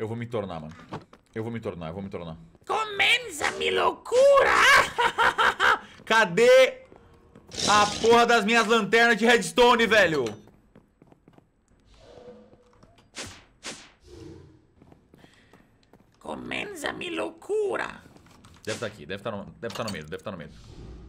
Eu vou me tornar, mano. Eu vou me tornar, eu vou me tornar. Começa, me loucura! Cadê a porra das minhas lanternas de redstone, velho? Comenza-me loucura! Deve estar tá aqui, deve estar tá no, deve tá no meio, deve estar tá no meio.